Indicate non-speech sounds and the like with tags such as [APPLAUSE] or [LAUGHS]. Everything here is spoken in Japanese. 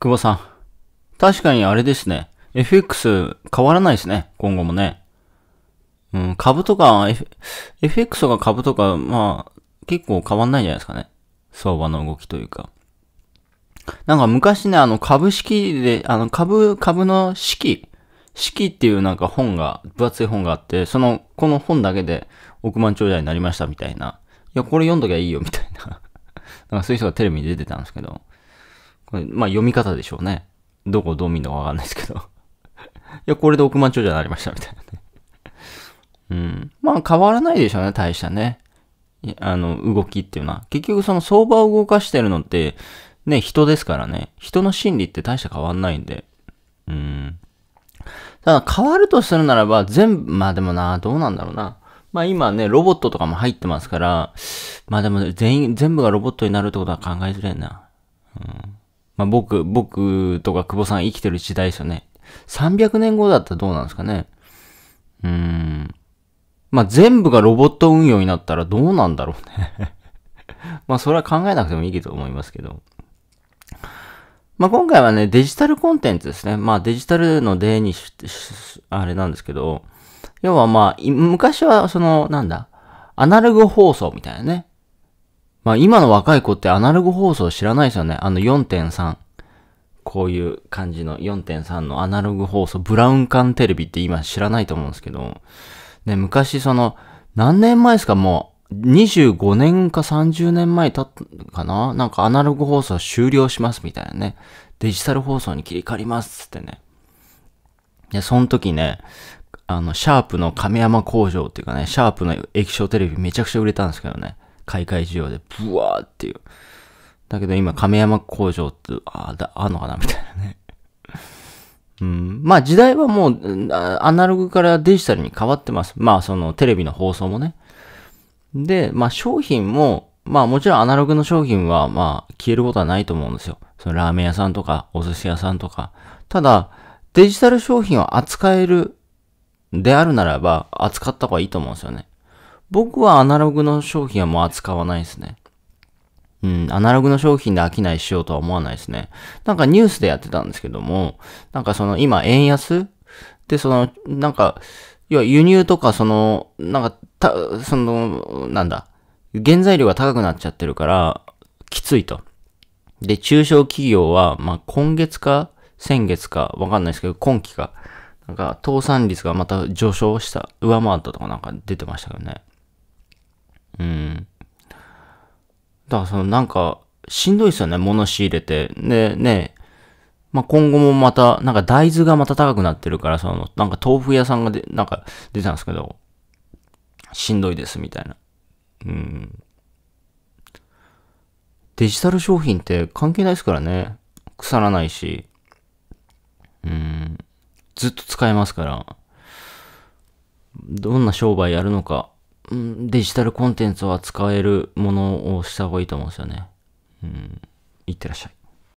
久保さん。確かにあれですね。FX 変わらないですね。今後もね。うん、株とか、F、FX とか株とか、まあ、結構変わんないんじゃないですかね。相場の動きというか。なんか昔ね、あの株式で、あの株、株の式、式っていうなんか本が、分厚い本があって、その、この本だけで億万長者になりましたみたいな。いや、これ読んどきゃいいよみたいな。[LAUGHS] なんかそういう人がテレビに出てたんですけど。これ、まあ読み方でしょうね。どこどう見るのかわかんないですけど [LAUGHS] いや、これで億万長者になりました、みたいなねうん。まあ変わらないでしょうね、大したね。あの、動きっていうのは。結局その相場を動かしてるのって、ね、人ですからね。人の心理って大した変わんないんで。うん。ただ変わるとするならば、全部、まあでもな、どうなんだろうな。まあ今ね、ロボットとかも入ってますから、まあでも全員、全部がロボットになるってことは考えづらいな。うん。まあ、僕、僕とか久保さん生きてる時代ですよね。300年後だったらどうなんですかね。うーん。まあ、全部がロボット運用になったらどうなんだろうね [LAUGHS] まあ、それは考えなくてもいいと思いますけど。まあ、今回はね、デジタルコンテンツですね。まあ、デジタルのデーにし、あれなんですけど、要はまあ、昔はその、なんだ、アナログ放送みたいなね。まあ今の若い子ってアナログ放送知らないですよね。あの4.3。こういう感じの4.3のアナログ放送、ブラウン管テレビって今知らないと思うんですけど、ね、昔その、何年前ですかもう、25年か30年前経ったかななんかアナログ放送終了しますみたいなね。デジタル放送に切り替わりますってね。で、その時ね、あの、シャープの亀山工場っていうかね、シャープの液晶テレビめちゃくちゃ売れたんですけどね。海外需要でブワーっていう。だけど今、亀山工場って、あ、だ、あんのかなみたいなね。うん、まあ時代はもうアナログからデジタルに変わってます。まあそのテレビの放送もね。で、まあ商品も、まあもちろんアナログの商品はまあ消えることはないと思うんですよ。そのラーメン屋さんとかお寿司屋さんとか。ただデジタル商品を扱えるであるならば扱った方がいいと思うんですよね。僕はアナログの商品はもう扱わないですね。うん、アナログの商品で商いしようとは思わないですね。なんかニュースでやってたんですけども、なんかその今円安で、その、なんか、要は輸入とかその、なんか、た、その、なんだ、原材料が高くなっちゃってるから、きついと。で、中小企業は、まあ、今月か、先月か、わかんないですけど、今期か、なんか、倒産率がまた上昇した、上回ったとかなんか出てましたけどね。うん。だからそのなんか、しんどいですよね、物仕入れて。で、ね、まあ、今後もまた、なんか大豆がまた高くなってるから、その、なんか豆腐屋さんがで、なんか出たんですけど、しんどいですみたいな。うん。デジタル商品って関係ないですからね。腐らないし。うん。ずっと使えますから。どんな商売やるのか、うん、デジタルコンテンツを扱えるものをした方がいいと思うんですよね。うん、いってらっしゃい。